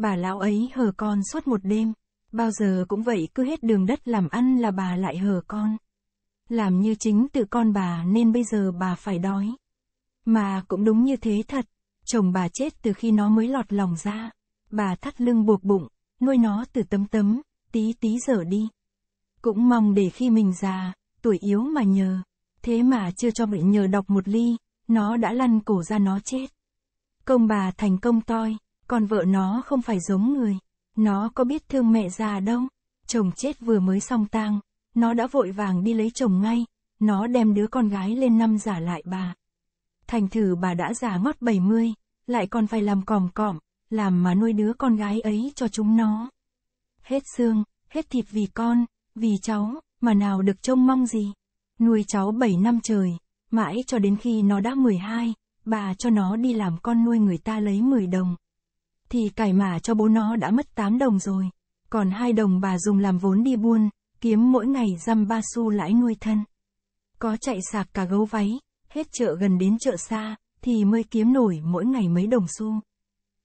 Bà lão ấy hờ con suốt một đêm, bao giờ cũng vậy cứ hết đường đất làm ăn là bà lại hờ con. Làm như chính tự con bà nên bây giờ bà phải đói. Mà cũng đúng như thế thật, chồng bà chết từ khi nó mới lọt lòng ra. Bà thắt lưng buộc bụng, nuôi nó từ tấm tấm, tí tí giờ đi. Cũng mong để khi mình già, tuổi yếu mà nhờ. Thế mà chưa cho bệnh nhờ đọc một ly, nó đã lăn cổ ra nó chết. Công bà thành công toi con vợ nó không phải giống người. Nó có biết thương mẹ già đâu. Chồng chết vừa mới xong tang. Nó đã vội vàng đi lấy chồng ngay. Nó đem đứa con gái lên năm giả lại bà. Thành thử bà đã già ngót 70. Lại còn phải làm còm còm. Làm mà nuôi đứa con gái ấy cho chúng nó. Hết xương, hết thịt vì con, vì cháu, mà nào được trông mong gì. Nuôi cháu 7 năm trời, mãi cho đến khi nó đã 12, bà cho nó đi làm con nuôi người ta lấy 10 đồng thì cải mả cho bố nó đã mất 8 đồng rồi. Còn hai đồng bà dùng làm vốn đi buôn, kiếm mỗi ngày dăm ba xu lãi nuôi thân. Có chạy sạc cả gấu váy, hết chợ gần đến chợ xa, thì mới kiếm nổi mỗi ngày mấy đồng xu.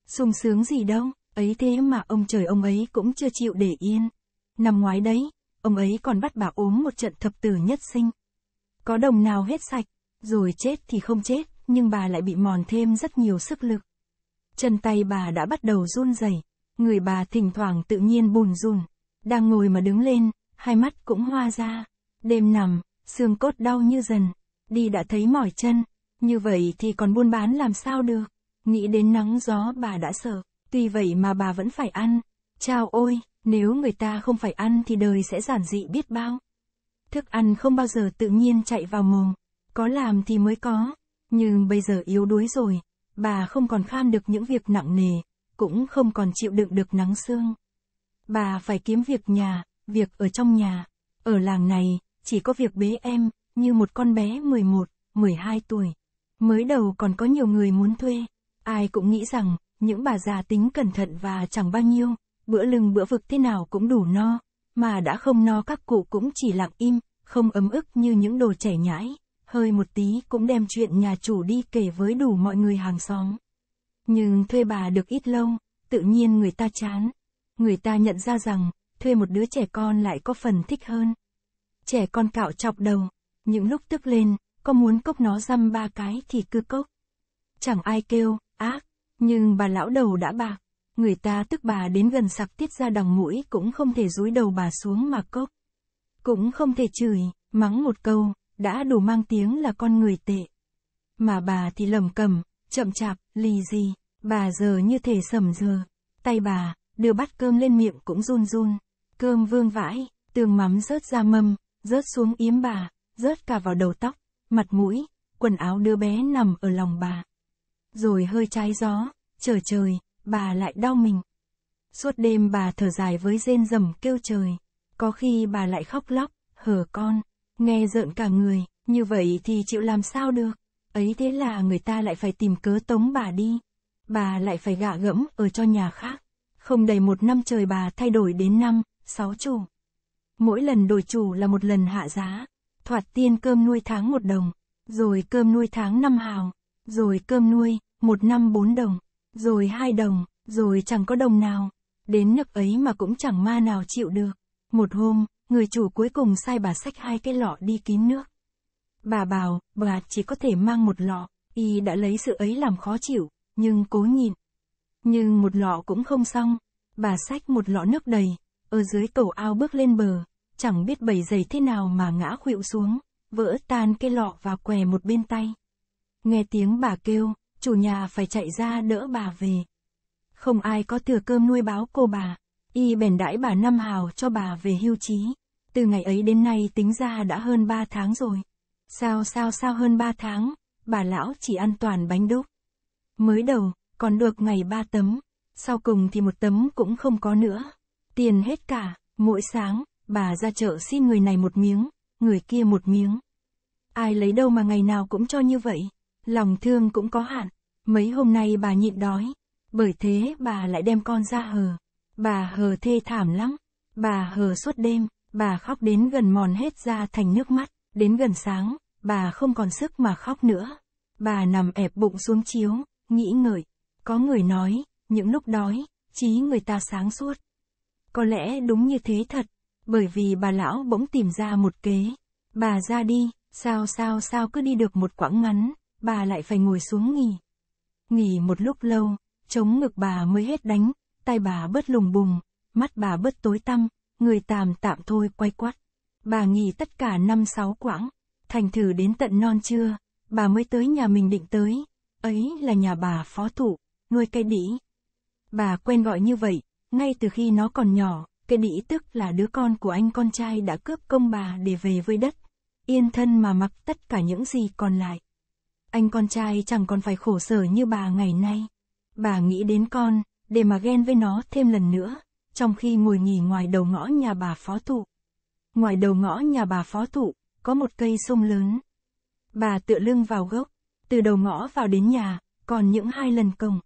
sung sướng gì đâu, ấy thế mà ông trời ông ấy cũng chưa chịu để yên. Năm ngoái đấy, ông ấy còn bắt bà ốm một trận thập tử nhất sinh. Có đồng nào hết sạch, rồi chết thì không chết, nhưng bà lại bị mòn thêm rất nhiều sức lực chân tay bà đã bắt đầu run rẩy, người bà thỉnh thoảng tự nhiên bùn rùn, đang ngồi mà đứng lên, hai mắt cũng hoa ra, đêm nằm, xương cốt đau như dần, đi đã thấy mỏi chân, như vậy thì còn buôn bán làm sao được, nghĩ đến nắng gió bà đã sợ, tuy vậy mà bà vẫn phải ăn, chao ôi, nếu người ta không phải ăn thì đời sẽ giản dị biết bao. Thức ăn không bao giờ tự nhiên chạy vào mồm, có làm thì mới có, nhưng bây giờ yếu đuối rồi, Bà không còn kham được những việc nặng nề, cũng không còn chịu đựng được nắng sương. Bà phải kiếm việc nhà, việc ở trong nhà. Ở làng này, chỉ có việc bế em, như một con bé 11, 12 tuổi. Mới đầu còn có nhiều người muốn thuê. Ai cũng nghĩ rằng, những bà già tính cẩn thận và chẳng bao nhiêu, bữa lưng bữa vực thế nào cũng đủ no, mà đã không no các cụ cũng chỉ lặng im, không ấm ức như những đồ trẻ nhãi hơi một tí cũng đem chuyện nhà chủ đi kể với đủ mọi người hàng xóm. Nhưng thuê bà được ít lâu, tự nhiên người ta chán. Người ta nhận ra rằng, thuê một đứa trẻ con lại có phần thích hơn. Trẻ con cạo chọc đầu, những lúc tức lên, có muốn cốc nó dăm ba cái thì cứ cốc. Chẳng ai kêu, ác, nhưng bà lão đầu đã bạc. Người ta tức bà đến gần sặc tiết ra đằng mũi cũng không thể dúi đầu bà xuống mà cốc. Cũng không thể chửi, mắng một câu, đã đủ mang tiếng là con người tệ. Mà bà thì lầm cầm, chậm chạp, lì gì, bà giờ như thể sầm dừa. Tay bà, đưa bát cơm lên miệng cũng run run. Cơm vương vãi, tường mắm rớt ra mâm, rớt xuống yếm bà, rớt cả vào đầu tóc, mặt mũi, quần áo đứa bé nằm ở lòng bà. Rồi hơi trái gió, chờ trời, bà lại đau mình. Suốt đêm bà thở dài với rên rầm kêu trời, có khi bà lại khóc lóc, hờ con. Nghe rợn cả người, như vậy thì chịu làm sao được. Ấy thế là người ta lại phải tìm cớ tống bà đi. Bà lại phải gạ gẫm ở cho nhà khác. Không đầy một năm trời bà thay đổi đến năm, sáu chủ. Mỗi lần đổi chủ là một lần hạ giá. Thoạt tiên cơm nuôi tháng một đồng, rồi cơm nuôi tháng năm hào, rồi cơm nuôi, một năm bốn đồng, rồi hai đồng, rồi chẳng có đồng nào. Đến nực ấy mà cũng chẳng ma nào chịu được. Một hôm, người chủ cuối cùng sai bà xách hai cái lọ đi kín nước. Bà bảo, bà chỉ có thể mang một lọ, y đã lấy sự ấy làm khó chịu, nhưng cố nhịn. Nhưng một lọ cũng không xong, bà xách một lọ nước đầy, ở dưới cầu ao bước lên bờ, chẳng biết bầy giày thế nào mà ngã khuỵu xuống, vỡ tan cái lọ và què một bên tay. Nghe tiếng bà kêu, chủ nhà phải chạy ra đỡ bà về. Không ai có thừa cơm nuôi báo cô bà y bèn đãi bà năm hào cho bà về hưu trí. Từ ngày ấy đến nay tính ra đã hơn ba tháng rồi. Sao sao sao hơn ba tháng, bà lão chỉ ăn toàn bánh đúc. Mới đầu, còn được ngày ba tấm, sau cùng thì một tấm cũng không có nữa. Tiền hết cả, mỗi sáng, bà ra chợ xin người này một miếng, người kia một miếng. Ai lấy đâu mà ngày nào cũng cho như vậy, lòng thương cũng có hạn. Mấy hôm nay bà nhịn đói, bởi thế bà lại đem con ra hờ. Bà hờ thê thảm lắm, bà hờ suốt đêm, bà khóc đến gần mòn hết ra thành nước mắt, đến gần sáng, bà không còn sức mà khóc nữa. Bà nằm ép bụng xuống chiếu, nghĩ ngợi, có người nói, những lúc đói, trí người ta sáng suốt. Có lẽ đúng như thế thật, bởi vì bà lão bỗng tìm ra một kế. Bà ra đi, sao sao sao cứ đi được một quãng ngắn, bà lại phải ngồi xuống nghỉ. Nghỉ một lúc lâu, chống ngực bà mới hết đánh, tai bà bớt lùng bùng, mắt bà bớt tối tăm, người tàm tạm thôi quay quắt. Bà nghỉ tất cả năm sáu quãng, thành thử đến tận non trưa, bà mới tới nhà mình định tới, ấy là nhà bà phó thủ, nuôi cây đĩ. Bà quen gọi như vậy, ngay từ khi nó còn nhỏ, cây đĩ tức là đứa con của anh con trai đã cướp công bà để về với đất, yên thân mà mặc tất cả những gì còn lại. Anh con trai chẳng còn phải khổ sở như bà ngày nay. Bà nghĩ đến con, để mà ghen với nó thêm lần nữa, trong khi ngồi nghỉ ngoài đầu ngõ nhà bà phó thụ, Ngoài đầu ngõ nhà bà phó thụ có một cây sông lớn. Bà tựa lưng vào gốc, từ đầu ngõ vào đến nhà, còn những hai lần cổng.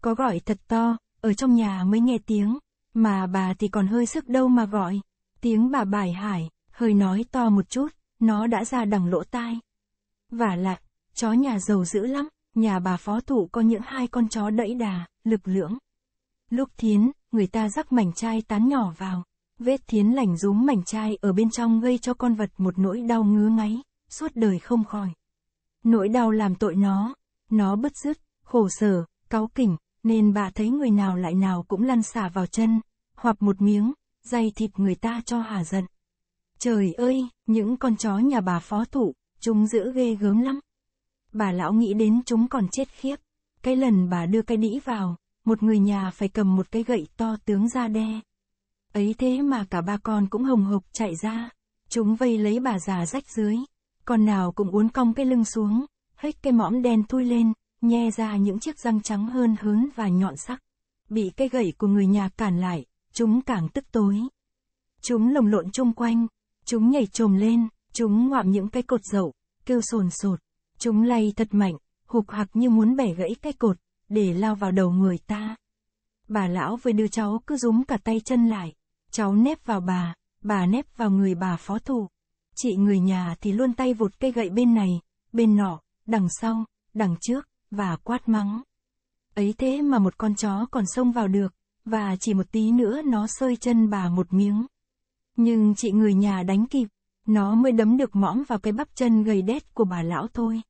Có gọi thật to, ở trong nhà mới nghe tiếng, mà bà thì còn hơi sức đâu mà gọi. Tiếng bà bài hải, hơi nói to một chút, nó đã ra đằng lỗ tai. Và lại, chó nhà giàu dữ lắm. Nhà bà phó thủ có những hai con chó đẫy đà, lực lưỡng. Lúc thiến, người ta rắc mảnh chai tán nhỏ vào. Vết thiến lành rúm mảnh chai ở bên trong gây cho con vật một nỗi đau ngứa ngáy, suốt đời không khỏi. Nỗi đau làm tội nó, nó bứt rứt, khổ sở, cáu kỉnh, nên bà thấy người nào lại nào cũng lăn xả vào chân, hoặc một miếng, dày thịt người ta cho hà giận. Trời ơi, những con chó nhà bà phó thủ, chúng giữ ghê gớm lắm. Bà lão nghĩ đến chúng còn chết khiếp. Cái lần bà đưa cái đĩ vào, một người nhà phải cầm một cái gậy to tướng ra đe. Ấy thế mà cả ba con cũng hồng hộc chạy ra. Chúng vây lấy bà già rách dưới. Con nào cũng uốn cong cái lưng xuống, hết cái mõm đen thui lên, nhe ra những chiếc răng trắng hơn hớn và nhọn sắc. Bị cái gậy của người nhà cản lại, chúng càng tức tối. Chúng lồng lộn chung quanh, chúng nhảy trồm lên, chúng ngoạm những cái cột dậu, kêu sồn sột. Chúng lay thật mạnh, hục hặc như muốn bẻ gãy cái cột, để lao vào đầu người ta. Bà lão với đứa cháu cứ rúm cả tay chân lại, cháu nép vào bà, bà nép vào người bà phó thủ. Chị người nhà thì luôn tay vụt cây gậy bên này, bên nọ, đằng sau, đằng trước, và quát mắng. Ấy thế mà một con chó còn xông vào được, và chỉ một tí nữa nó sơi chân bà một miếng. Nhưng chị người nhà đánh kịp, nó mới đấm được mõm vào cái bắp chân gầy đét của bà lão thôi.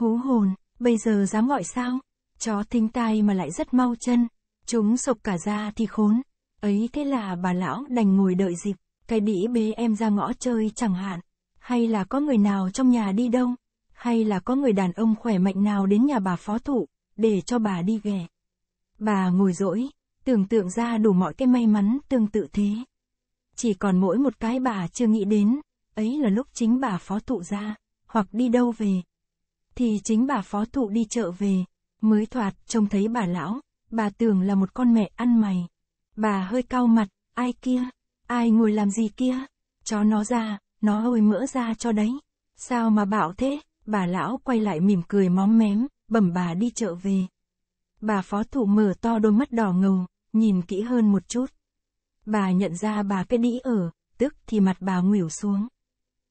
Hú hồn, bây giờ dám gọi sao? Chó thính tai mà lại rất mau chân. Chúng sộc cả ra thì khốn. Ấy thế là bà lão đành ngồi đợi dịp. Cái đĩ bế em ra ngõ chơi chẳng hạn. Hay là có người nào trong nhà đi đâu? Hay là có người đàn ông khỏe mạnh nào đến nhà bà phó thủ, để cho bà đi ghẻ? Bà ngồi dỗi, tưởng tượng ra đủ mọi cái may mắn tương tự thế. Chỉ còn mỗi một cái bà chưa nghĩ đến, ấy là lúc chính bà phó thụ ra, hoặc đi đâu về thì chính bà phó thụ đi chợ về, mới thoạt trông thấy bà lão, bà tưởng là một con mẹ ăn mày. Bà hơi cau mặt, ai kia, ai ngồi làm gì kia, cho nó ra, nó hôi mỡ ra cho đấy. Sao mà bảo thế, bà lão quay lại mỉm cười móm mém, bẩm bà đi chợ về. Bà phó thụ mở to đôi mắt đỏ ngầu, nhìn kỹ hơn một chút. Bà nhận ra bà cái đĩ ở, tức thì mặt bà nguỷu xuống.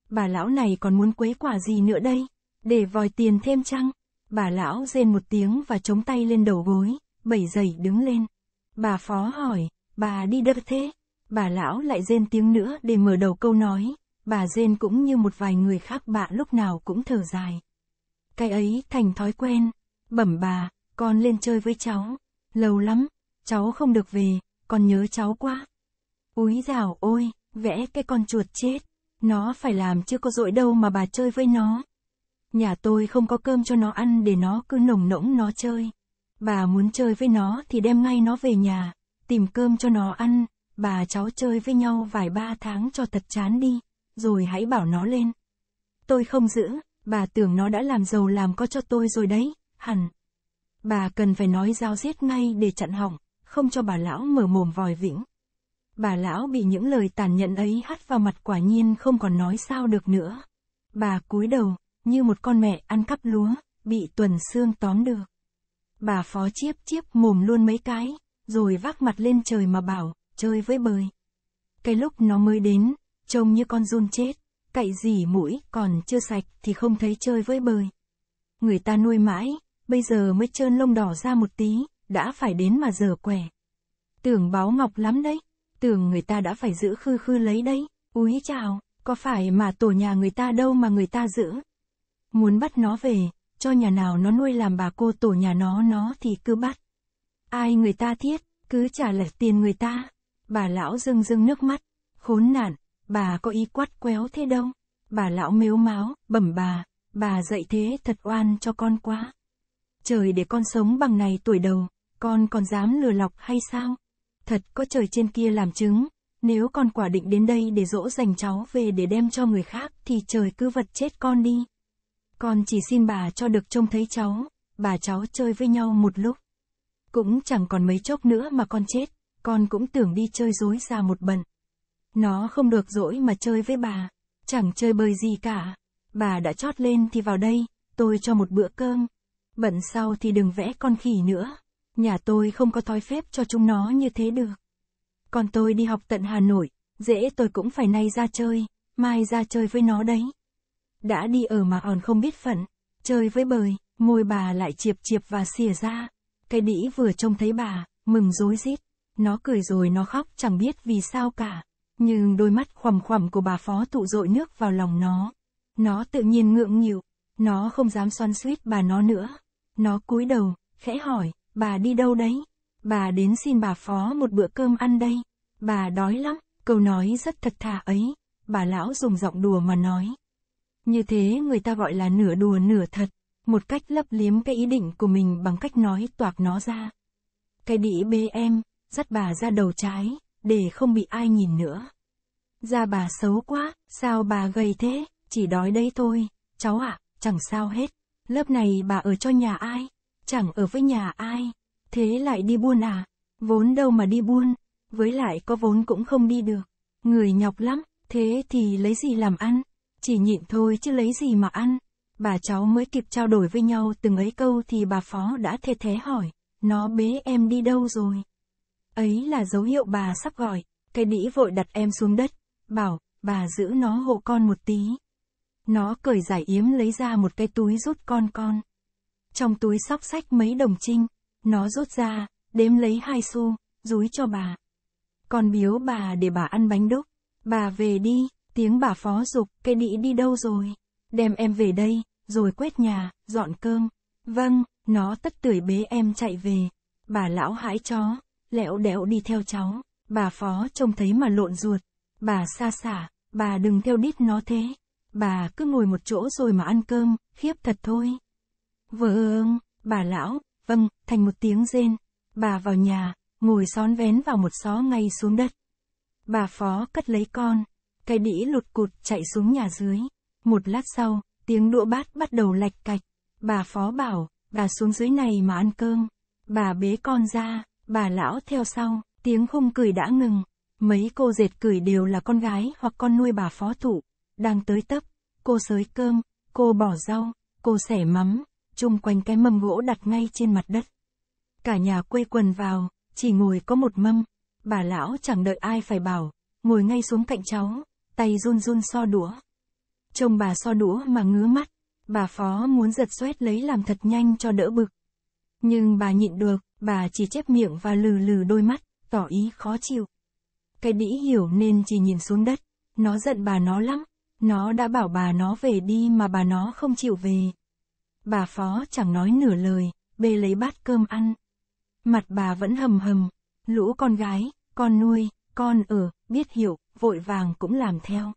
Bà lão này còn muốn quấy quả gì nữa đây? Để vòi tiền thêm chăng? Bà lão rên một tiếng và chống tay lên đầu gối, bảy giày đứng lên. Bà phó hỏi, bà đi đâu thế? Bà lão lại rên tiếng nữa để mở đầu câu nói, bà rên cũng như một vài người khác bạ lúc nào cũng thở dài. Cái ấy thành thói quen, bẩm bà, con lên chơi với cháu, lâu lắm, cháu không được về, con nhớ cháu quá. Úi dào ôi, vẽ cái con chuột chết, nó phải làm chưa có dỗi đâu mà bà chơi với nó. Nhà tôi không có cơm cho nó ăn để nó cứ nồng nỗng nó chơi. Bà muốn chơi với nó thì đem ngay nó về nhà, tìm cơm cho nó ăn, bà cháu chơi với nhau vài ba tháng cho thật chán đi, rồi hãy bảo nó lên. Tôi không giữ, bà tưởng nó đã làm giàu làm có cho tôi rồi đấy, hẳn. Bà cần phải nói giao giết ngay để chặn hỏng, không cho bà lão mở mồm vòi vĩnh. Bà lão bị những lời tàn nhẫn ấy hắt vào mặt quả nhiên không còn nói sao được nữa. Bà cúi đầu, như một con mẹ ăn cắp lúa, bị tuần xương tóm được. Bà phó chiếp chiếp mồm luôn mấy cái, rồi vác mặt lên trời mà bảo, chơi với bời. Cái lúc nó mới đến, trông như con run chết, cậy gì mũi còn chưa sạch thì không thấy chơi với bời. Người ta nuôi mãi, bây giờ mới trơn lông đỏ ra một tí, đã phải đến mà giờ quẻ. Tưởng báo ngọc lắm đấy, tưởng người ta đã phải giữ khư khư lấy đấy, úi chào, có phải mà tổ nhà người ta đâu mà người ta giữ. Muốn bắt nó về, cho nhà nào nó nuôi làm bà cô tổ nhà nó nó thì cứ bắt. Ai người ta thiết, cứ trả lại tiền người ta. Bà lão rưng rưng nước mắt, khốn nạn, bà có ý quát quéo thế đâu. Bà lão mếu máo, bẩm bà, bà dạy thế thật oan cho con quá. Trời để con sống bằng này tuổi đầu, con còn dám lừa lọc hay sao? Thật có trời trên kia làm chứng, nếu con quả định đến đây để dỗ dành cháu về để đem cho người khác thì trời cứ vật chết con đi. Con chỉ xin bà cho được trông thấy cháu, bà cháu chơi với nhau một lúc. Cũng chẳng còn mấy chốc nữa mà con chết, con cũng tưởng đi chơi dối ra một bận, Nó không được dỗi mà chơi với bà, chẳng chơi bời gì cả. Bà đã chót lên thì vào đây, tôi cho một bữa cơm. Bận sau thì đừng vẽ con khỉ nữa. Nhà tôi không có thói phép cho chúng nó như thế được. Còn tôi đi học tận Hà Nội, dễ tôi cũng phải nay ra chơi, mai ra chơi với nó đấy đã đi ở mà còn không biết phận, chơi với bời, môi bà lại chiệp chiệp và xìa ra. Cái đĩ vừa trông thấy bà, mừng rối rít, nó cười rồi nó khóc chẳng biết vì sao cả, nhưng đôi mắt khoằm khoằm của bà phó tụ dội nước vào lòng nó. Nó tự nhiên ngượng nghịu, nó không dám xoan suýt bà nó nữa. Nó cúi đầu, khẽ hỏi, bà đi đâu đấy? Bà đến xin bà phó một bữa cơm ăn đây. Bà đói lắm, câu nói rất thật thà ấy. Bà lão dùng giọng đùa mà nói. Như thế người ta gọi là nửa đùa nửa thật, một cách lấp liếm cái ý định của mình bằng cách nói toạc nó ra. Cái đĩ bê em, dắt bà ra đầu trái, để không bị ai nhìn nữa. Da bà xấu quá, sao bà gầy thế, chỉ đói đấy thôi, cháu ạ, à, chẳng sao hết. Lớp này bà ở cho nhà ai, chẳng ở với nhà ai, thế lại đi buôn à, vốn đâu mà đi buôn, với lại có vốn cũng không đi được, người nhọc lắm, thế thì lấy gì làm ăn chỉ nhịn thôi chứ lấy gì mà ăn. Bà cháu mới kịp trao đổi với nhau từng ấy câu thì bà phó đã thê thế hỏi, nó bế em đi đâu rồi? Ấy là dấu hiệu bà sắp gọi, cái đĩ vội đặt em xuống đất, bảo, bà giữ nó hộ con một tí. Nó cởi giải yếm lấy ra một cái túi rút con con. Trong túi sóc sách mấy đồng trinh, nó rút ra, đếm lấy hai xu, rúi cho bà. Còn biếu bà để bà ăn bánh đúc, bà về đi. Tiếng bà phó dục, cây đĩ đi đâu rồi? Đem em về đây, rồi quét nhà, dọn cơm. Vâng, nó tất tưởi bế em chạy về. Bà lão hãi chó, lẹo đẽo đi theo cháu. Bà phó trông thấy mà lộn ruột. Bà xa xả, bà đừng theo đít nó thế. Bà cứ ngồi một chỗ rồi mà ăn cơm, khiếp thật thôi. Vâng, bà lão, vâng, thành một tiếng rên. Bà vào nhà, ngồi xón vén vào một xó ngay xuống đất. Bà phó cất lấy con, cái đĩ lụt cụt chạy xuống nhà dưới. Một lát sau, tiếng đũa bát bắt đầu lạch cạch. Bà phó bảo, bà xuống dưới này mà ăn cơm. Bà bế con ra, bà lão theo sau, tiếng khung cười đã ngừng. Mấy cô dệt cười đều là con gái hoặc con nuôi bà phó thụ. Đang tới tấp, cô sới cơm, cô bỏ rau, cô xẻ mắm, chung quanh cái mâm gỗ đặt ngay trên mặt đất. Cả nhà quây quần vào, chỉ ngồi có một mâm. Bà lão chẳng đợi ai phải bảo, ngồi ngay xuống cạnh cháu, tay run run so đũa. Chồng bà so đũa mà ngứa mắt, bà phó muốn giật xoét lấy làm thật nhanh cho đỡ bực. Nhưng bà nhịn được, bà chỉ chép miệng và lừ lừ đôi mắt, tỏ ý khó chịu. Cái đĩ hiểu nên chỉ nhìn xuống đất, nó giận bà nó lắm, nó đã bảo bà nó về đi mà bà nó không chịu về. Bà phó chẳng nói nửa lời, bê lấy bát cơm ăn. Mặt bà vẫn hầm hầm, lũ con gái, con nuôi, con ở biết hiểu, vội vàng cũng làm theo.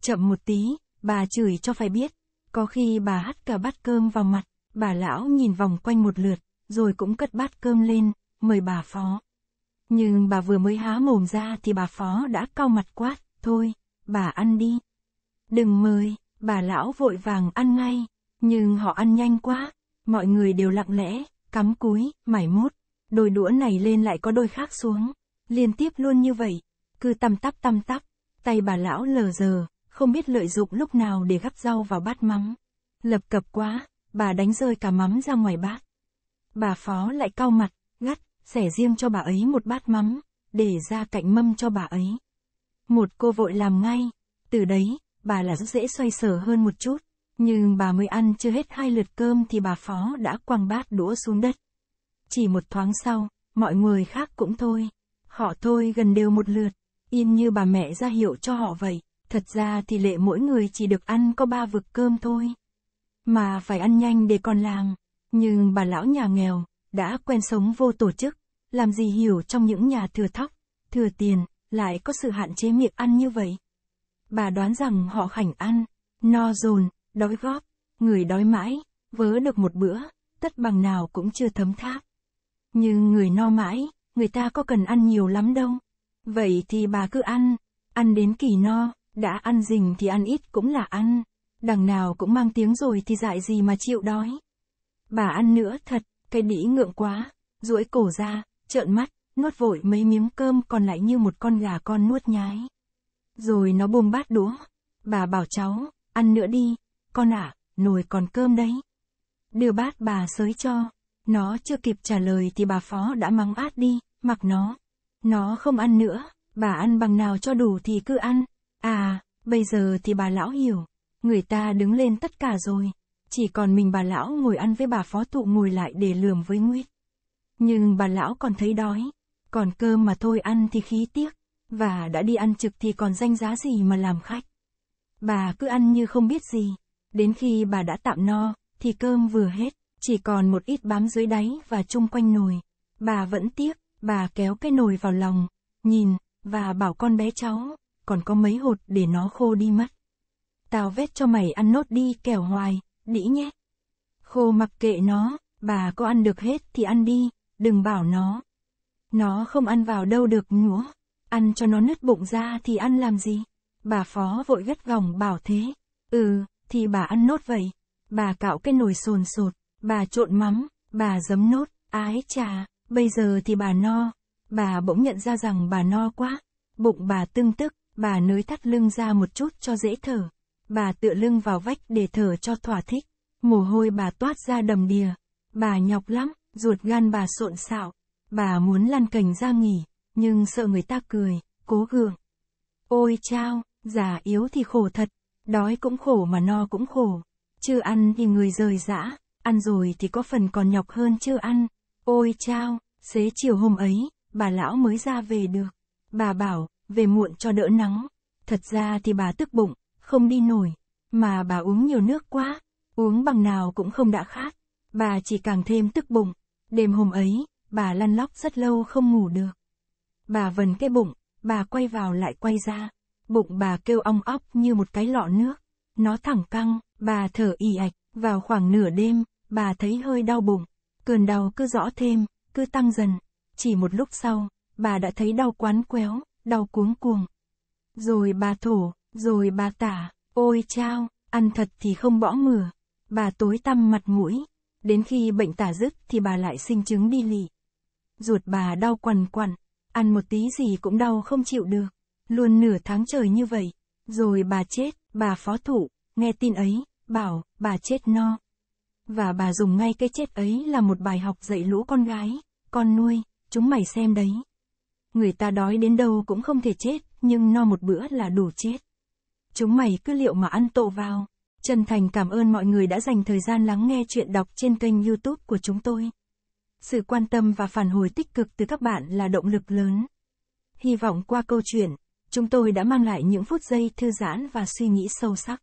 Chậm một tí, bà chửi cho phải biết. Có khi bà hắt cả bát cơm vào mặt, bà lão nhìn vòng quanh một lượt, rồi cũng cất bát cơm lên, mời bà phó. Nhưng bà vừa mới há mồm ra thì bà phó đã cau mặt quát, thôi, bà ăn đi. Đừng mời, bà lão vội vàng ăn ngay, nhưng họ ăn nhanh quá, mọi người đều lặng lẽ, cắm cúi, mải mốt, đôi đũa này lên lại có đôi khác xuống. Liên tiếp luôn như vậy, cứ tăm tắp tăm tắp, tay bà lão lờ giờ, không biết lợi dụng lúc nào để gắp rau vào bát mắm. Lập cập quá, bà đánh rơi cả mắm ra ngoài bát. Bà phó lại cau mặt, gắt, xẻ riêng cho bà ấy một bát mắm, để ra cạnh mâm cho bà ấy. Một cô vội làm ngay, từ đấy, bà là rất dễ xoay sở hơn một chút, nhưng bà mới ăn chưa hết hai lượt cơm thì bà phó đã quăng bát đũa xuống đất. Chỉ một thoáng sau, mọi người khác cũng thôi. Họ thôi gần đều một lượt, in như bà mẹ ra hiệu cho họ vậy. Thật ra thì lệ mỗi người chỉ được ăn có ba vực cơm thôi. Mà phải ăn nhanh để còn làng Nhưng bà lão nhà nghèo, đã quen sống vô tổ chức, làm gì hiểu trong những nhà thừa thóc, thừa tiền, lại có sự hạn chế miệng ăn như vậy. Bà đoán rằng họ khảnh ăn, no dồn, đói góp, người đói mãi, vớ được một bữa, tất bằng nào cũng chưa thấm tháp. Nhưng người no mãi, người ta có cần ăn nhiều lắm đâu. Vậy thì bà cứ ăn, ăn đến kỳ no, đã ăn rình thì ăn ít cũng là ăn, đằng nào cũng mang tiếng rồi thì dại gì mà chịu đói. Bà ăn nữa thật, cái đĩ ngượng quá, duỗi cổ ra, trợn mắt, nuốt vội mấy miếng cơm còn lại như một con gà con nuốt nhái. Rồi nó buông bát đũa, bà bảo cháu, ăn nữa đi, con ạ, à, nồi còn cơm đấy. Đưa bát bà sới cho, nó chưa kịp trả lời thì bà phó đã mắng át đi mặc nó. Nó không ăn nữa, bà ăn bằng nào cho đủ thì cứ ăn. À, bây giờ thì bà lão hiểu. Người ta đứng lên tất cả rồi. Chỉ còn mình bà lão ngồi ăn với bà phó tụ ngồi lại để lườm với Nguyết. Nhưng bà lão còn thấy đói. Còn cơm mà thôi ăn thì khí tiếc. Và đã đi ăn trực thì còn danh giá gì mà làm khách. Bà cứ ăn như không biết gì. Đến khi bà đã tạm no, thì cơm vừa hết, chỉ còn một ít bám dưới đáy và chung quanh nồi. Bà vẫn tiếc, Bà kéo cái nồi vào lòng, nhìn, và bảo con bé cháu, còn có mấy hột để nó khô đi mất. Tao vét cho mày ăn nốt đi kẻo hoài, đĩ nhé. Khô mặc kệ nó, bà có ăn được hết thì ăn đi, đừng bảo nó. Nó không ăn vào đâu được nhúa, ăn cho nó nứt bụng ra thì ăn làm gì? Bà phó vội gắt gỏng bảo thế. Ừ, thì bà ăn nốt vậy. Bà cạo cái nồi sồn sột, bà trộn mắm, bà giấm nốt, ái chà. Bây giờ thì bà no, bà bỗng nhận ra rằng bà no quá, bụng bà tương tức, bà nới thắt lưng ra một chút cho dễ thở. Bà tựa lưng vào vách để thở cho thỏa thích, mồ hôi bà toát ra đầm đìa, bà nhọc lắm, ruột gan bà xộn xạo, bà muốn lăn cành ra nghỉ, nhưng sợ người ta cười, cố gượng. Ôi chao, già yếu thì khổ thật, đói cũng khổ mà no cũng khổ, chưa ăn thì người rời rã, ăn rồi thì có phần còn nhọc hơn chưa ăn. Ôi chao, xế chiều hôm ấy, bà lão mới ra về được. Bà bảo, về muộn cho đỡ nắng. Thật ra thì bà tức bụng, không đi nổi. Mà bà uống nhiều nước quá, uống bằng nào cũng không đã khát. Bà chỉ càng thêm tức bụng. Đêm hôm ấy, bà lăn lóc rất lâu không ngủ được. Bà vần cái bụng, bà quay vào lại quay ra. Bụng bà kêu ong óc như một cái lọ nước. Nó thẳng căng, bà thở ì ạch, vào khoảng nửa đêm, bà thấy hơi đau bụng cơn đau cứ rõ thêm, cứ tăng dần. Chỉ một lúc sau, bà đã thấy đau quán quéo, đau cuống cuồng. Rồi bà thổ, rồi bà tả, ôi chao, ăn thật thì không bỏ ngửa. Bà tối tăm mặt mũi, đến khi bệnh tả dứt thì bà lại sinh chứng bi lì. Ruột bà đau quằn quằn, ăn một tí gì cũng đau không chịu được. Luôn nửa tháng trời như vậy, rồi bà chết, bà phó thủ, nghe tin ấy, bảo, bà chết no và bà dùng ngay cái chết ấy là một bài học dạy lũ con gái, con nuôi, chúng mày xem đấy. Người ta đói đến đâu cũng không thể chết, nhưng no một bữa là đủ chết. Chúng mày cứ liệu mà ăn tộ vào. Chân thành cảm ơn mọi người đã dành thời gian lắng nghe chuyện đọc trên kênh youtube của chúng tôi. Sự quan tâm và phản hồi tích cực từ các bạn là động lực lớn. Hy vọng qua câu chuyện, chúng tôi đã mang lại những phút giây thư giãn và suy nghĩ sâu sắc.